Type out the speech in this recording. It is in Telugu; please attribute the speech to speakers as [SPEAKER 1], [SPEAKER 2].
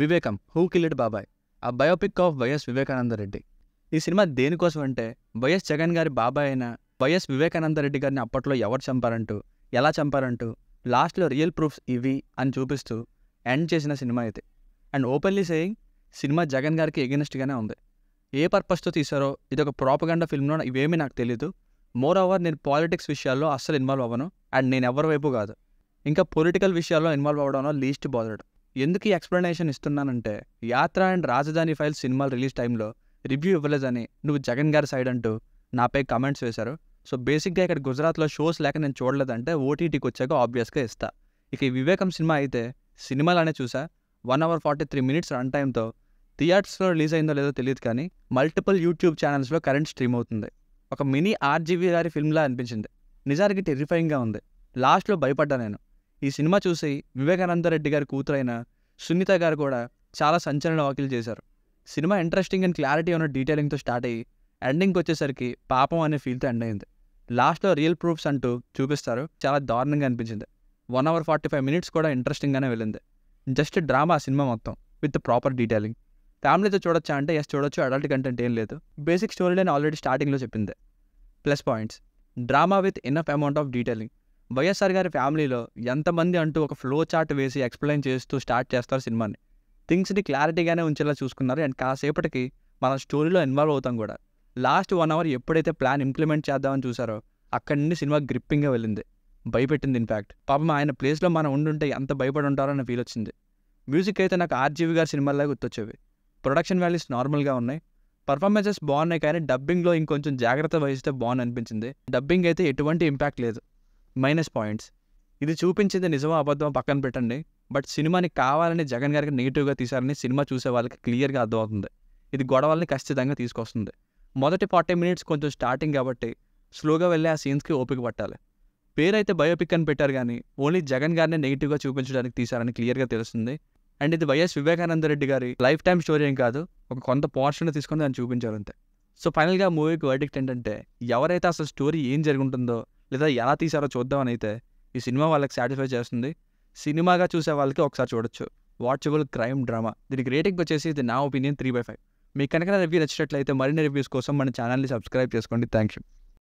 [SPEAKER 1] వివేకం హూ కిల్డ్ బాబాయ్ ఆ బయోపిక్ ఆఫ్ వైఎస్ వివేకానందరెడ్డి ఈ సినిమా దేనికోసం అంటే వైఎస్ జగన్ గారి బాబాయ్ అయిన వైఎస్ వివేకానందరెడ్డి గారిని అప్పట్లో ఎవరు చంపారంటూ ఎలా చంపారంటూ లాస్ట్లో రియల్ ప్రూఫ్స్ ఇవి అని చూపిస్తూ ఎండ్ చేసిన సినిమా ఇది and openly saying cinema Jagan గారికి ఎగెనిస్ట్గానే ఉంది ఏ పర్పస్తో తీసారో ఇది ఒక ప్రాపగండ ఫిల్మ్లో ఇవేమీ నాకు తెలియదు మోర్ ఓవర్ నేను పాలిటిక్స్ విషయాల్లో అస్సలు ఇన్వాల్వ్ అవ్వను అండ్ నేను ఎవరి వైపు కాదు ఇంకా పొలిటికల్ విషయాల్లో ఇన్వాల్వ్ అవ్వడంలో లీస్ట్ బాధడు ఎందుకు ఈ ఎక్స్ప్లెనేషన్ ఇస్తున్నానంటే యాత్ర అండ్ రాజధాని ఫైల్ సినిమాలు రిలీజ్ టైంలో రివ్యూ ఇవ్వలేదని నువ్వు జగన్ గారి సైడ్ అంటూ నాపై కమెంట్స్ వేశారు సో బేసిక్గా ఇక్కడ గుజరాత్లో షోస్ లేక నేను చూడలేదంటే ఓటీటీకి వచ్చాక ఆబ్వియస్గా ఇస్తా ఇక ఈ వివేకం సినిమా అయితే సినిమాలనే చూసా one hour forty three minutes run టైంతో థియేటర్స్లో రిలీజ్ అయిందో లేదో తెలియదు కానీ మల్టిపుల్ యూట్యూబ్ ఛానల్స్లో కరెంట్ స్ట్రీమ్ అవుతుంది ఒక మినీ ఆర్జీవీ గారి ఫిల్మ్లా అనిపించింది నిజానికి టెరిఫైయింగ్గా ఉంది లాస్ట్లో భయపడ్డా నేను ఈ సినిమా చూసి వివేకానంద రెడ్డి గారి కూతురైన సునీత గారు కూడా చాలా సంచలన వ్యాఖ్యలు చేశారు సినిమా ఇంట్రెస్టింగ్ అండ్ క్లారిటీ ఉన్న డీటెయిలింగ్తో స్టార్ట్ అయ్యి ఎండింగ్కి వచ్చేసరికి పాపం అనే ఫీల్తో ఎండ్ అయింది లాస్ట్లో రియల్ ప్రూఫ్స్ అంటూ చూపిస్తారు చాలా దారుణంగా అనిపించింది one hour forty five minutes కూడా ఇంట్రెస్టింగ్గానే వెళ్ళింది జస్ట్ డ్రామా సినిమా మొత్తం విత్ ప్రాపర్ డీటెయిలింగ్ ఫ్యామిలీతో చూడొచ్చా అంటే ఎస్ చూడొచ్చు అడల్ట్ కంటెంట్ ఏం లేదు బేసిక్ స్టోరీ లైన్ ఆల్రెడీ స్టార్టింగ్లో చెప్పింది ప్లస్ పాయింట్స్ డ్రామా విత్ అఫ్ అమౌంట్ ఆఫ్ డీటెయిలింగ్ వైఎస్ఆర్ గారి ఫ్యామిలీలో ఎంతమంది అంటూ ఒక ఫ్లో చార్ట్ వేసి ఎక్స్ప్లెయిన్ చేస్తూ స్టార్ట్ చేస్తారు సినిమాని థింగ్స్ని క్లారిటీగానే ఉంచేలా చూసుకున్నారు అండ్ కాసేపటికి మన స్టోరీలో ఇన్వాల్వ్ అవుతాం కూడా లాస్ట్ వన్ అవర్ ఎప్పుడైతే ప్లాన్ ఇంప్లిమెంట్ చేద్దామని చూసారో అక్కడి నుండి సినిమా గ్రిప్పింగ్గా వెళ్ళింది భయపెట్టింది ఇన్ఫ్యాక్ట్ పాపం ఆయన ప్లేస్లో మనం ఉండుంటే ఎంత భయపడి ఉంటారో అన్న ఫీల్ వచ్చింది మ్యూజిక్ అయితే నాకు ఆర్జీవి గారి సినిమాల్లో గుర్తొచ్చేవి ప్రొడక్షన్ వాల్యూస్ నార్మల్గా ఉన్నాయి పర్ఫార్మెన్సెస్ బాగున్నాయి కానీ డబ్బింగ్లో ఇంకొంచెం జాగ్రత్త వహిస్తే బాగుంది అనిపించింది డబ్బింగ్ అయితే ఎటువంటి ఇంపాక్ట్ లేదు మైనస్ పాయింట్స్ ఇది చూపించింది నిజమో అబద్ధం పక్కన పెట్టండి బట్ సినిమాని కావాలని జగన్ గారికి నెగిటివ్గా తీశారని సినిమా చూసే వాళ్ళకి క్లియర్గా అర్థమవుతుంది ఇది గొడవల్ని ఖచ్చితంగా తీసుకొస్తుంది మొదటి ఫార్టీ మినిట్స్ కొంచెం స్టార్టింగ్ కాబట్టి స్లోగా వెళ్ళి ఆ సీన్స్కి ఓపిక పట్టాలి పేరైతే బయోపిక్ అని పెట్టారు కానీ ఓన్లీ జగన్ గారిని నెగిటివ్గా చూపించడానికి తీశారని క్లియర్గా తెలుస్తుంది అండ్ ఇది వైఎస్ వివేకానంద రెడ్డి గారి లైఫ్ టైం స్టోరీ ఏం కాదు ఒక కొంత పోర్షన్ తీసుకొని దాన్ని అంతే సో ఫైనల్గా మూవీకి వర్డిక్ట్ ఏంటంటే ఎవరైతే అసలు స్టోరీ ఏం జరుగుంటుందో లేదా ఎలా తీసారో చూద్దామని అయితే ఈ సినిమా వాళ్ళకి సాటిస్ఫై చేస్తుంది సినిమాగా చూసే వాళ్ళకి ఒకసారి చూడొచ్చు వాచబుల్ క్రైమ్ డ్రామా దీనికి రేటింగ్ వచ్చేసి ఇది నా ఒపీనియన్ త్రీ బై ఫైవ్ మీకు కనుక రివ్యూ నచ్చినట్లయితే మరిన్ని రివ్యూస్ కోసం మన ఛానల్ని సబ్స్క్రైబ్ చేసుకోండి థ్యాంక్ యూ